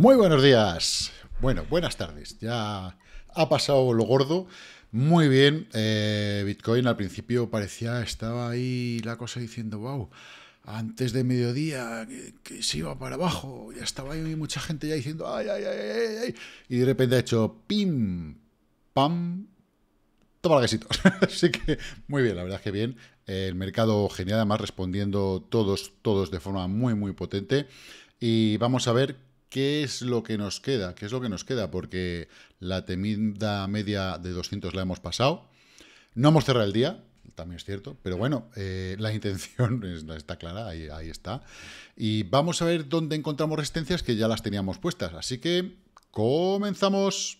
Muy buenos días. Bueno, buenas tardes. Ya ha pasado lo gordo. Muy bien. Eh, Bitcoin al principio parecía, estaba ahí la cosa diciendo, wow, antes de mediodía que, se iba para abajo. Ya estaba ahí mucha gente ya diciendo, ay, ay, ay, ay, Y de repente ha hecho pim, pam, toma el quesito. Así que muy bien, la verdad que bien. El mercado genial, además respondiendo todos, todos de forma muy, muy potente. Y vamos a ver ¿Qué es lo que nos queda? ¿Qué es lo que nos queda? Porque la temida media de 200 la hemos pasado. No hemos cerrado el día, también es cierto, pero bueno, eh, la intención está clara, ahí, está. Y vamos a ver dónde encontramos resistencias que ya las teníamos puestas. Así que comenzamos.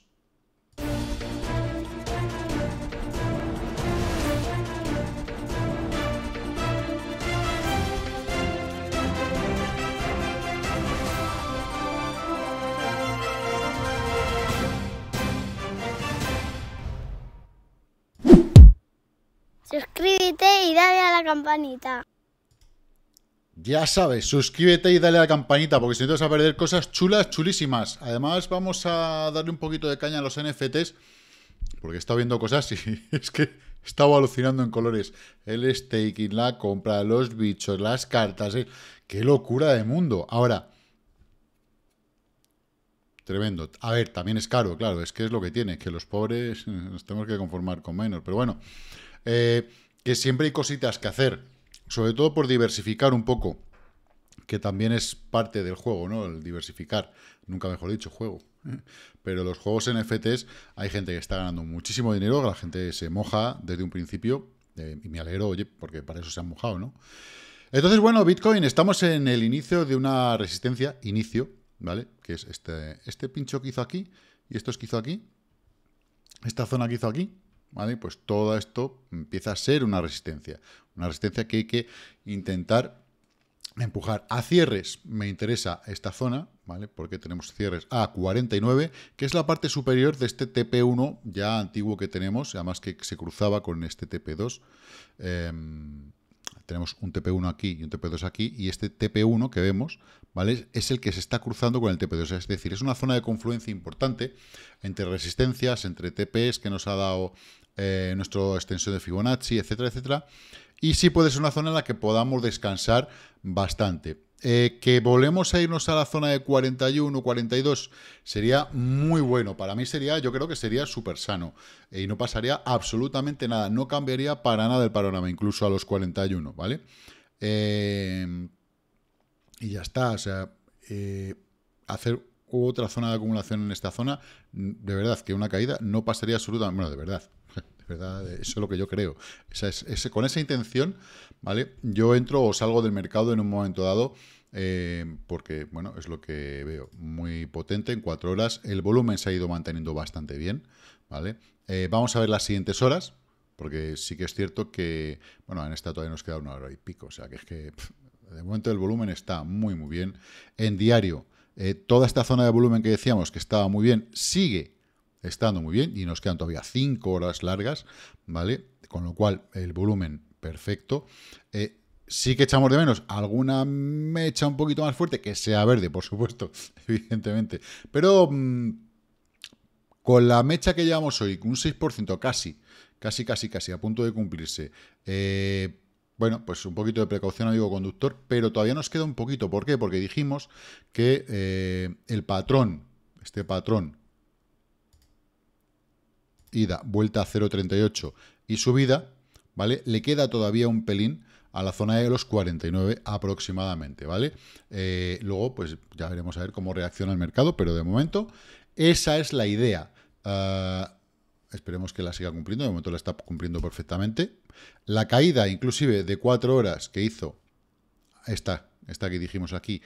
campanita. Ya sabes, suscríbete y dale a la campanita porque si no te vas a perder cosas chulas, chulísimas. Además vamos a darle un poquito de caña a los NFTs porque he estado viendo cosas y es que estaba alucinando en colores. El staking, la compra, los bichos, las cartas. Eh. ¡Qué locura de mundo! Ahora, tremendo. A ver, también es caro, claro, es que es lo que tiene, que los pobres nos tenemos que conformar con menos. Pero bueno, eh, que siempre hay cositas que hacer, sobre todo por diversificar un poco, que también es parte del juego, ¿no? El diversificar, nunca mejor dicho, juego. Pero los juegos NFTs hay gente que está ganando muchísimo dinero, la gente se moja desde un principio, eh, y me alegro, oye, porque para eso se han mojado, ¿no? Entonces, bueno, Bitcoin, estamos en el inicio de una resistencia, inicio, ¿vale? Que es este, este pincho que hizo aquí, y esto es que hizo aquí, esta zona que hizo aquí, ¿vale? Pues todo esto empieza a ser una resistencia, una resistencia que hay que intentar empujar a cierres. Me interesa esta zona, ¿vale? Porque tenemos cierres a 49, que es la parte superior de este TP1 ya antiguo que tenemos, además que se cruzaba con este TP2 tenemos un TP1 aquí y un TP2 aquí, y este TP1 que vemos, ¿vale? Es el que se está cruzando con el TP2, es decir, es una zona de confluencia importante entre resistencias, entre TPs que nos ha dado eh, nuestro extensión de Fibonacci, etcétera, etcétera, y sí puede ser una zona en la que podamos descansar bastante. Eh, que volvemos a irnos a la zona de 41, 42, sería muy bueno. Para mí sería, yo creo que sería súper sano. Eh, y no pasaría absolutamente nada. No cambiaría para nada el panorama, incluso a los 41, ¿vale? Eh, y ya está. O sea, hacer otra zona de acumulación en esta zona, de verdad que una caída no pasaría absolutamente, bueno, de verdad, eso es lo que yo creo. es, con esa intención, ¿vale? Yo entro o salgo del mercado en un momento dado. Eh, porque, bueno, es lo que veo. Muy potente en cuatro horas. El volumen se ha ido manteniendo bastante bien. ¿vale? Eh, vamos a ver las siguientes horas. Porque sí que es cierto que, bueno, en esta todavía nos queda una hora y pico. O sea, que es que de momento el volumen está muy, muy bien. En diario, eh, toda esta zona de volumen que decíamos que estaba muy bien, sigue Estando muy bien y nos quedan todavía 5 horas largas, ¿vale? Con lo cual, el volumen perfecto. Eh, sí que echamos de menos alguna mecha un poquito más fuerte, que sea verde, por supuesto, evidentemente. Pero mm, con la mecha que llevamos hoy, un 6% casi, casi, casi, casi, a punto de cumplirse. Eh, bueno, pues un poquito de precaución, amigo conductor, pero todavía nos queda un poquito. ¿Por qué? Porque dijimos que eh, el patrón, este patrón ida, vuelta a 0,38 y subida, ¿vale? Le queda todavía un pelín a la zona de los 49 aproximadamente, ¿vale? Eh, luego, pues ya veremos a ver cómo reacciona el mercado, pero de momento esa es la idea. Ah, esperemos que la siga cumpliendo, de momento la está cumpliendo perfectamente. La caída, inclusive, de 4 horas que hizo esta, esta que dijimos aquí,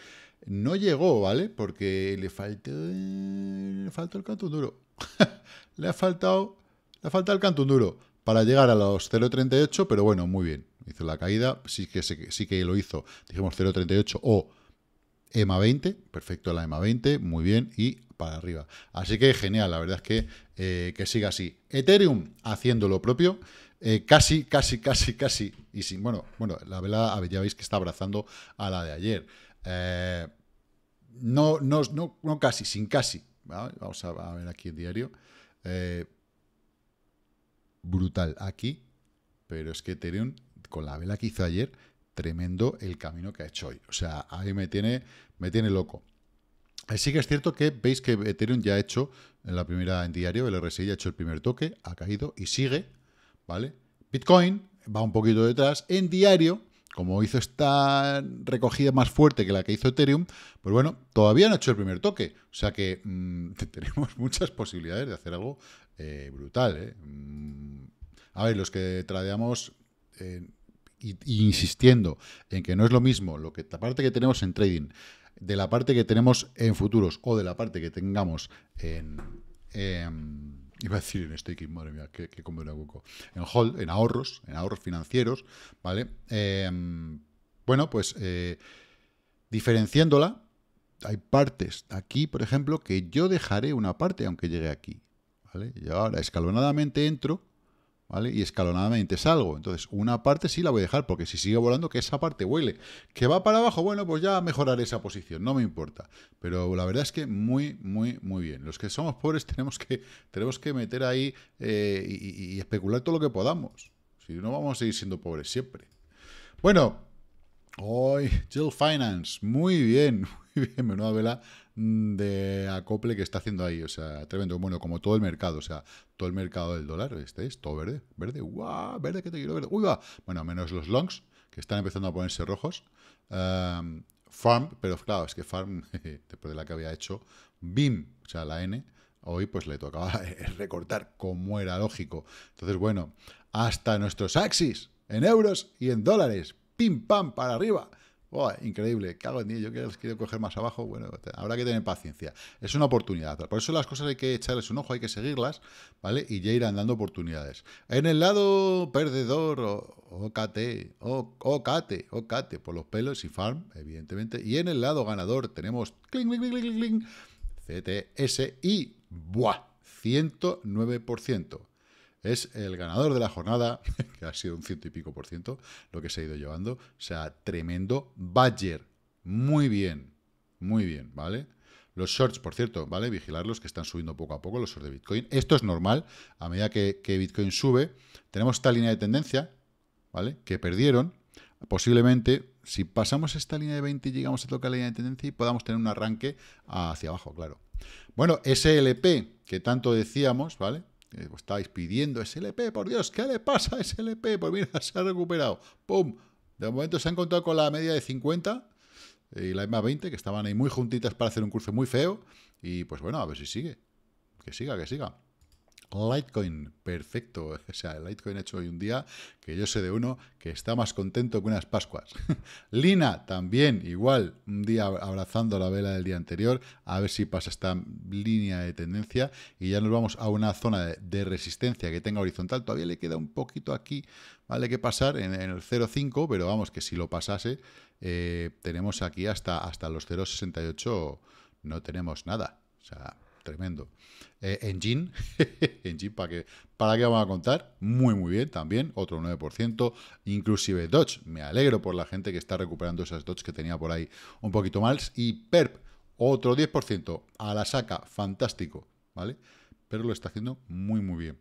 no llegó, ¿vale? Porque le faltó, le faltó el canto duro. le ha faltado le el canto duro para llegar a los 0.38, pero bueno, muy bien. Hizo la caída, sí que, sí que lo hizo, dijimos 0.38 o EMA 20, perfecto la EMA 20, muy bien, y para arriba. Así que genial, la verdad es que, eh, que siga así. Ethereum haciendo lo propio, eh, casi, casi, casi, casi, y sin, bueno, bueno, la vela ya veis que está abrazando a la de ayer. Eh, no, no, no, casi, sin casi. Vamos a, ver aquí en diario. Eh, brutal aquí, pero es que Ethereum, con la vela que hizo ayer, tremendo el camino que ha hecho hoy. O sea, ahí me tiene, me tiene loco. Eh, sí que es cierto que veis que Ethereum ya ha hecho en la primera en diario, el RSI ha hecho el primer toque, ha caído y sigue, ¿vale? Bitcoin va un poquito detrás en diario, como hizo esta recogida más fuerte que la que hizo Ethereum, pues bueno, todavía no ha hecho el primer toque. O sea que mm, tenemos muchas posibilidades de hacer algo eh, brutal. Eh. Mm, a ver, los que tradeamos, eh, insistiendo en que no es lo mismo lo que, la parte que tenemos en trading, de la parte que tenemos en futuros o de la parte que tengamos en em, iba a decir en staking, madre mía, que, como En hold, en ahorros, en ahorros financieros, ¿vale? Em, bueno, pues eh, diferenciándola, hay partes aquí, por ejemplo, que yo dejaré una parte aunque llegue aquí, ¿vale? Yo ahora escalonadamente entro ¿vale? Y escalonadamente salgo. Entonces, una parte sí la voy a dejar, porque si sigue volando, que esa parte huele. Que va para abajo, bueno, pues ya mejoraré esa posición, no me importa. Pero la verdad es que muy, muy, muy bien. Los que somos pobres tenemos que, tenemos que meter ahí eh, y, especular todo lo que podamos. Si no, vamos a seguir siendo pobres siempre. Bueno, hoy Jill Finance, muy bien, muy bien, menuda vela Mm, de acople que está haciendo ahí. O sea, tremendo. Bueno, como todo el mercado, o sea, todo el mercado del dólar, este es todo verde, verde, guau, verde que te quiero ver. Uy, va. Bueno, menos los longs, que están empezando a ponerse rojos. farm, pero claro, es que farm, después de la que había hecho, BIM, o sea, la N, hoy pues le tocaba recortar como era lógico. Entonces, bueno, hasta nuestros axis en euros y en dólares. Pim pam para arriba. ¡Oh, increíble! hago en día yo que quiero coger más abajo. Bueno, habrá que tener paciencia. Es una oportunidad. Por eso las cosas hay que echarles un ojo, hay que seguirlas, ¿vale? Y ya irán dando oportunidades. En el lado perdedor, OKT, OKT, OKT, por los pelos y farm, evidentemente. Y en el lado ganador tenemos cling, cling, cling, cling, cling, CTS y ¡buah! 109% es el ganador de la jornada, que ha sido un ciento y pico por ciento lo que se ha ido llevando. O sea, tremendo. Badger, muy bien, muy bien, ¿vale? Los shorts, por cierto, ¿vale? Vigilarlos que están subiendo poco a poco los shorts de Bitcoin. Esto es normal. A medida que, que Bitcoin sube, tenemos esta línea de tendencia, ¿vale? Que perdieron. Posiblemente, si pasamos esta línea de 20, llegamos a tocar la línea de tendencia y podamos tener un arranque hacia abajo, claro. Bueno, SLP, que tanto decíamos, ¿vale? Eh, estáis pidiendo SLP, por Dios, ¿qué le pasa a SLP? Pues mira, se ha recuperado. ¡Pum! De momento se ha encontrado con la media de 50 y la m 20, que estaban ahí muy juntitas para hacer un curso muy feo. Y pues bueno, a ver si sigue. Que siga, que siga. Litecoin, perfecto. O sea, el Litecoin ha hecho hoy un día que yo sé de uno que está más contento que unas Pascuas. Lina, también, igual, un día abrazando la vela del día anterior, a ver si pasa esta línea de tendencia y ya nos vamos a una zona de, resistencia que tenga horizontal. Todavía le queda un poquito aquí, ¿vale? Que pasar en, el 0,5, pero vamos, que si lo pasase, eh, tenemos aquí hasta, hasta los 0,68, no tenemos nada. O sea, tremendo. Eh, Engine, ¿para qué, ¿para vamos a contar? Muy, muy bien también, otro 9%. Inclusive Dodge, me alegro por la gente que está recuperando esas Dodge que tenía por ahí un poquito mal. Y PERP, otro 10%, a la saca, fantástico, ¿vale? Pero lo está haciendo muy, muy bien.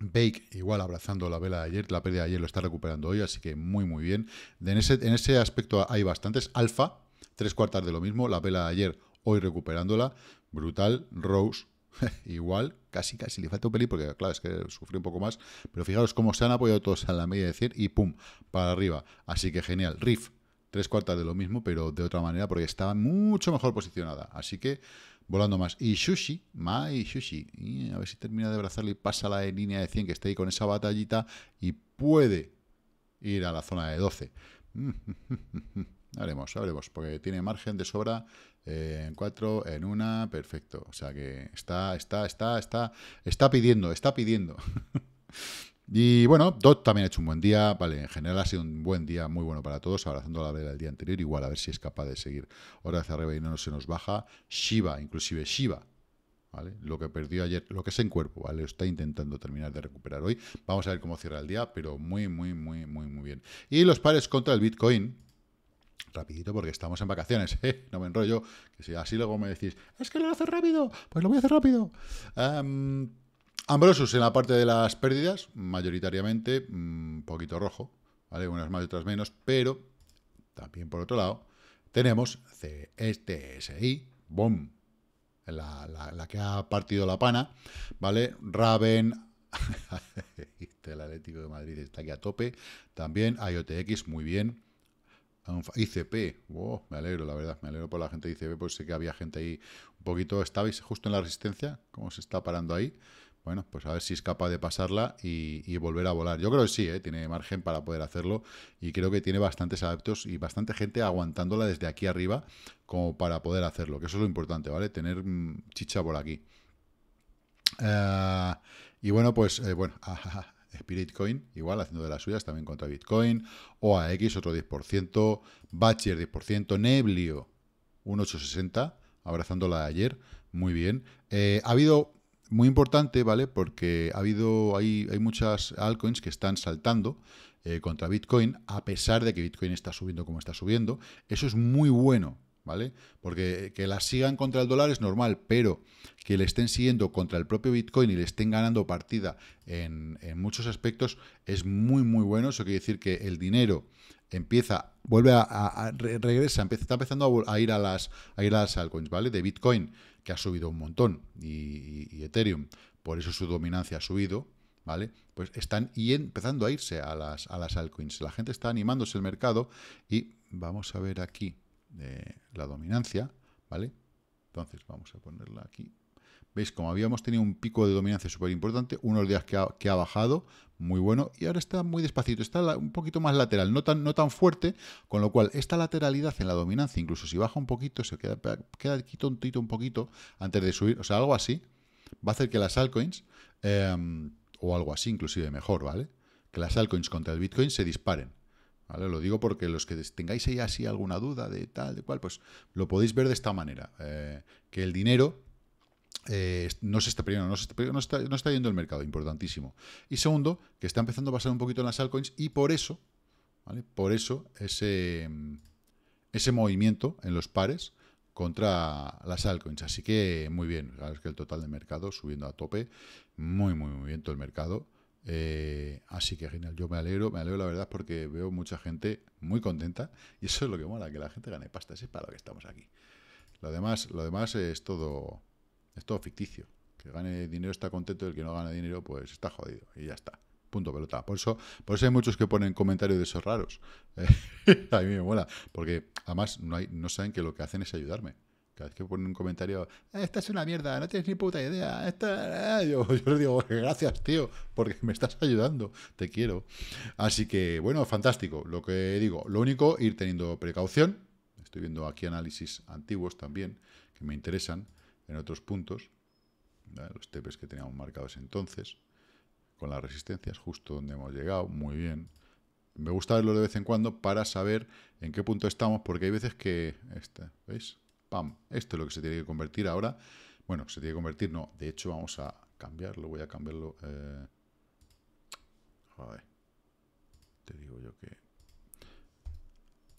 Bake, igual abrazando la vela de ayer, la pérdida de ayer lo está recuperando hoy, así que muy, muy bien. En ese, en ese aspecto hay bastantes. Alfa, tres cuartas de lo mismo. La vela de ayer, hoy recuperándola. Brutal, Rose, igual, casi casi le falta un pelín, porque claro, es que sufrió un poco más, pero fijaros cómo se han apoyado todos a la media de 100 y pum, para arriba. Así que genial, Riff, tres cuartas de lo mismo, pero de otra manera, porque estaba mucho mejor posicionada. Así que volando más. Y sushi my Shushi, y a ver si termina de abrazarle y pasa la línea de 100 que está ahí con esa batallita y puede ir a la zona de 12. Haremos, haremos, porque tiene margen de sobra eh, en cuatro, en una, perfecto. O sea que está, está, está, está, está pidiendo, está pidiendo. y bueno, Dot también ha hecho un buen día, vale, en general ha sido un buen día, muy bueno para todos, abrazando la vela del día anterior, igual a ver si es capaz de seguir ahora hacia arriba y no se nos baja. Shiva, inclusive Shiva, ¿Vale? Lo que perdió ayer, lo que es en cuerpo, ¿vale? Está intentando terminar de recuperar hoy. Vamos a ver cómo cierra el día, pero muy, muy, muy, muy, muy bien. Y los pares contra el Bitcoin, rapidito porque estamos en vacaciones, eh, no me enrollo, que si así luego me decís, es que lo haces rápido, pues lo voy a hacer rápido. Em, Ambrosus en la parte de las pérdidas, mayoritariamente, un mm, poquito rojo, ¿vale? Unas más y otras menos, pero también por otro lado, tenemos CSTSI, ¡boom! La, la, que ha partido la pana, ¿vale? Raven, el Atlético de Madrid está aquí a tope, también IOTX, muy bien, ICP, me alegro, la verdad, me alegro por la gente de ICP, porque sé que había gente ahí un poquito, estabais justo en la resistencia, ¿Cómo se está parando ahí. Bueno, pues a ver si es capaz de pasarla y, volver a volar. Yo creo que sí, ¿eh? tiene margen para poder hacerlo y creo que tiene bastantes adeptos y bastante gente aguantándola desde aquí arriba como para poder hacerlo, que eso es lo importante, ¿vale? Tener mm, chicha por aquí. Eh, y bueno, pues, eh, bueno, ah, Spiritcoin, igual haciendo de las suyas también contra Bitcoin, OAX otro 10%, Batcher 10%, Neblio un abrazándola ayer, muy bien. Eh, ha habido, muy importante, ¿vale? Porque ha habido, hay, hay muchas altcoins que están saltando eh, contra Bitcoin, a pesar de que Bitcoin está subiendo como está subiendo. Eso es muy bueno ¿vale? Porque que las sigan contra el dólar es normal, pero que le estén siguiendo contra el propio Bitcoin y le estén ganando partida en, muchos aspectos es muy, muy bueno. Eso quiere decir que el dinero empieza, vuelve a, regresa, está empezando a, ir a las ir a las altcoins, ¿vale? De Bitcoin, que ha subido un montón, y, Ethereum, por eso su dominancia ha subido, ¿vale? Pues están y empezando a irse a las, a las altcoins. La gente está animándose el mercado y vamos a ver aquí de la dominancia, ¿vale? Entonces vamos a ponerla aquí. ¿Veis? Como habíamos tenido un pico de dominancia súper importante, unos días que ha, bajado, muy bueno, y ahora está muy despacito, está un poquito más lateral, no tan, no tan fuerte, con lo cual esta lateralidad en la dominancia, incluso si baja un poquito, se queda, queda aquí tontito un poquito antes de subir, o sea, algo así, va a hacer que las altcoins, em, o algo así inclusive mejor, ¿vale? Que las altcoins contra el Bitcoin se disparen. Lo digo porque los que tengáis ahí así alguna duda de tal, de cual, pues lo podéis ver de esta manera. Eh, que el dinero eh, no, se está, primero, no, se está, no, no está yendo el mercado, importantísimo. Y segundo, que está empezando a pasar un poquito en las altcoins y por eso, Por eso ese, ese movimiento en los pares contra las altcoins. Así que muy bien, claro, que el total de mercado subiendo a tope, muy, muy, muy bien todo el mercado. Eh, así que genial, yo me alegro, me alegro la verdad porque veo mucha gente muy contenta y eso es lo que mola, que la gente gane pasta, ese es para lo que estamos aquí. Lo demás, lo demás es todo, es todo ficticio. Que gane dinero está contento y el que no gana dinero pues está jodido y ya está. Punto pelota. Por eso, por eso hay muchos que ponen comentarios de esos raros. Eh, a mí me mola, porque además no, hay, no saben que lo que hacen es ayudarme. Cada vez que ponen un comentario, ah, esta es una mierda, no tienes ni puta idea. Ah", yo, yo le digo, gracias, tío, porque me estás ayudando, te quiero. Así que, bueno, fantástico. Lo que digo, lo único, ir teniendo precaución. Estoy viendo aquí análisis antiguos también, que me interesan en otros puntos. Los tepes que teníamos marcados entonces, con las resistencias, justo donde hemos llegado, muy bien. Me gusta verlo de vez en cuando para saber en qué punto estamos, porque hay veces que... Este, ¿Veis? pam, esto es lo que se tiene que convertir ahora. Bueno, se tiene que convertir, no, de hecho vamos a cambiarlo, voy a cambiarlo. Eh, joder, te digo yo que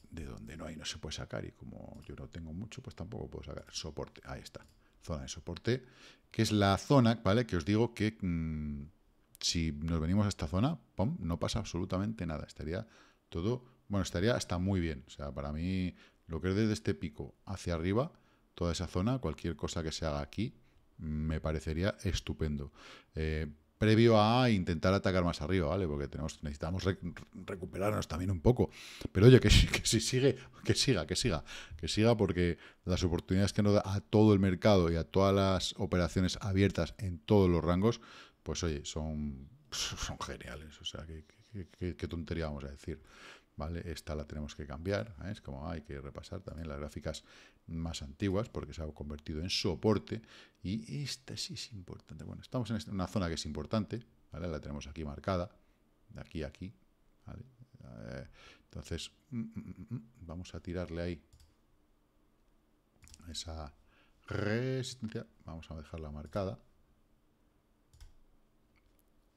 de donde no hay no se puede sacar y como yo no tengo mucho, pues tampoco puedo sacar soporte, ahí está, zona de soporte, que es la zona, ¿vale? Que os digo que mm, si nos venimos a esta zona, ¡pam! no pasa absolutamente nada, estaría todo, bueno, estaría hasta muy bien, o sea, para mí lo que es desde este pico hacia arriba, toda esa zona, cualquier cosa que se haga aquí, me parecería estupendo. Eh, previo a intentar atacar más arriba, ¿vale? Porque tenemos, necesitamos recuperarnos también un poco. Pero oye, que, que si sigue, que siga, que siga, que siga, porque las oportunidades que nos da a todo el mercado y a todas las operaciones abiertas en todos los rangos, pues oye, son, son geniales. O sea, qué tontería vamos a decir. ¿vale? Esta la tenemos que cambiar, ¿eh? es como hay que repasar también las gráficas más antiguas porque se ha convertido en soporte y esta sí es importante. Bueno, estamos en una zona que es importante, La tenemos aquí marcada, de aquí a aquí, eh, Entonces, mm, mm, mm, vamos a tirarle ahí esa resistencia, vamos a dejarla marcada.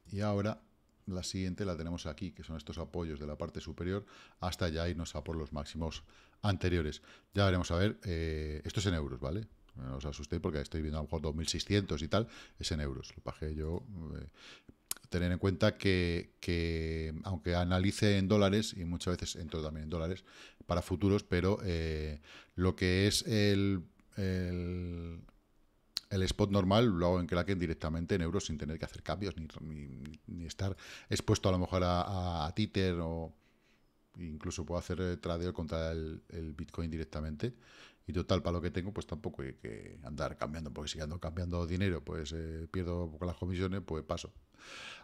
Y ahora la siguiente la tenemos aquí, que son estos apoyos de la parte superior, hasta ya irnos a por los máximos anteriores. Ya veremos, a ver, eh, esto es en euros, ¿vale? No os asustéis porque estoy viendo a lo mejor 2.600 y tal, es en euros. Lo pagué yo. Eh, tener en cuenta que, aunque analice en dólares, y muchas veces entro también en dólares, para futuros, pero eh, lo que es el el spot normal lo hago en Kraken directamente en euros sin tener que hacer cambios ni, ni, estar expuesto a lo mejor a, a, o incluso puedo hacer eh, tradeo contra el, Bitcoin directamente. Y total, para lo que tengo, pues tampoco hay que andar cambiando, porque si ando cambiando dinero, pues eh, pierdo poco las comisiones, pues paso.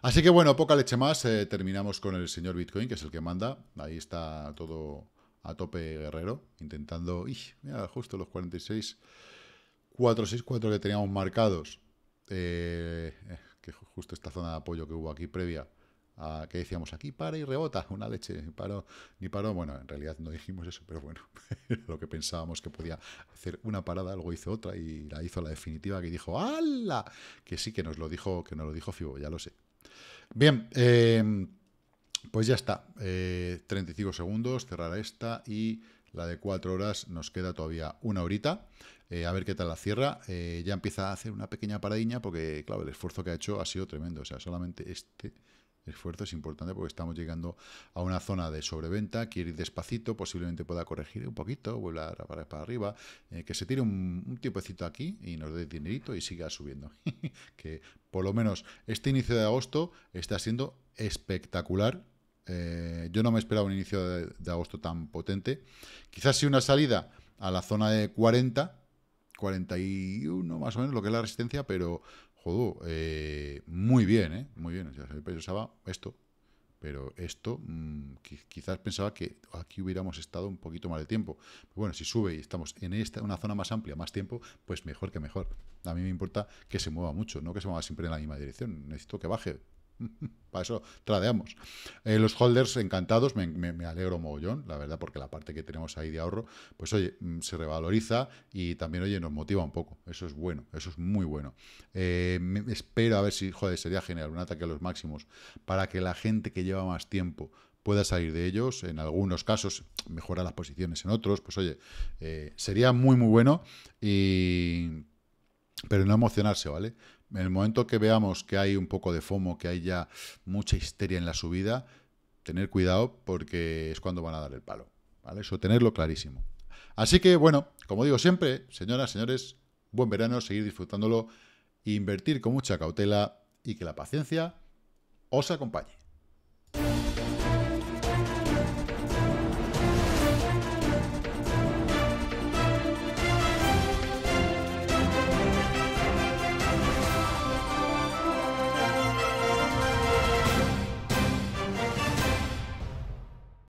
Así que bueno, poca leche más. Eh, terminamos con el señor Bitcoin, que es el que manda. Ahí está todo a tope guerrero, intentando... ¡Ih! Mira, justo los 46. 464 que teníamos marcados, eh, eh, que justo esta zona de apoyo que hubo aquí previa, a, que decíamos aquí para y rebota, una leche, ni paró, ni paró. Bueno, en realidad no dijimos eso, pero bueno, lo que pensábamos que podía hacer una parada, algo hizo otra y la hizo la definitiva que dijo ¡Hala! Que sí, que nos lo dijo, que nos lo dijo Fibo, ya lo sé. Bien, eh, pues ya está. 35 segundos, cerrar esta y la de cuatro horas nos queda todavía una horita. Eh, a ver qué tal la cierra. Eh, ya empieza a hacer una pequeña paradiña porque, claro, el esfuerzo que ha hecho ha sido tremendo. O sea, solamente este esfuerzo es importante porque estamos llegando a una zona de sobreventa, quiere ir despacito, posiblemente pueda corregir un poquito, vuelva para, para arriba, eh, que se tire un, un, tiempecito aquí y nos dé dinerito y siga subiendo. que por lo menos este inicio de agosto está siendo espectacular eh, yo no me esperaba un inicio de, agosto tan potente. Quizás si una salida a la zona de 40, 41 más o menos, lo que es la resistencia, pero, joder, eh, muy bien, ¿eh? Muy bien. Yo pensaba esto, pero esto mm, quizás pensaba que aquí hubiéramos estado un poquito más de tiempo. bueno, si sube y estamos en esta, una zona más amplia, más tiempo, pues mejor que mejor. A mí me importa que se mueva mucho, no que se mueva siempre en la misma dirección. Necesito que baje Para eso tradeamos. Eh, los holders encantados, me, alegro mogollón, la verdad, porque la parte que tenemos ahí de ahorro, pues oye, mm, se revaloriza y también, oye, nos motiva un poco. Eso es bueno, eso es muy bueno. Eh, espero a ver si, joder, sería genial un ataque a los máximos para que la gente que lleva más tiempo pueda salir de ellos. En algunos casos mejora las posiciones, en otros, pues oye, eh, sería muy, muy bueno. Y... Pero no emocionarse, ¿vale? En el momento que veamos que hay un poco de FOMO, que hay ya mucha histeria en la subida, tener cuidado porque es cuando van a dar el palo. ¿vale? Eso tenerlo clarísimo. Así que, bueno, como digo siempre, señoras, señores, buen verano, seguir disfrutándolo, invertir con mucha cautela y que la paciencia os acompañe.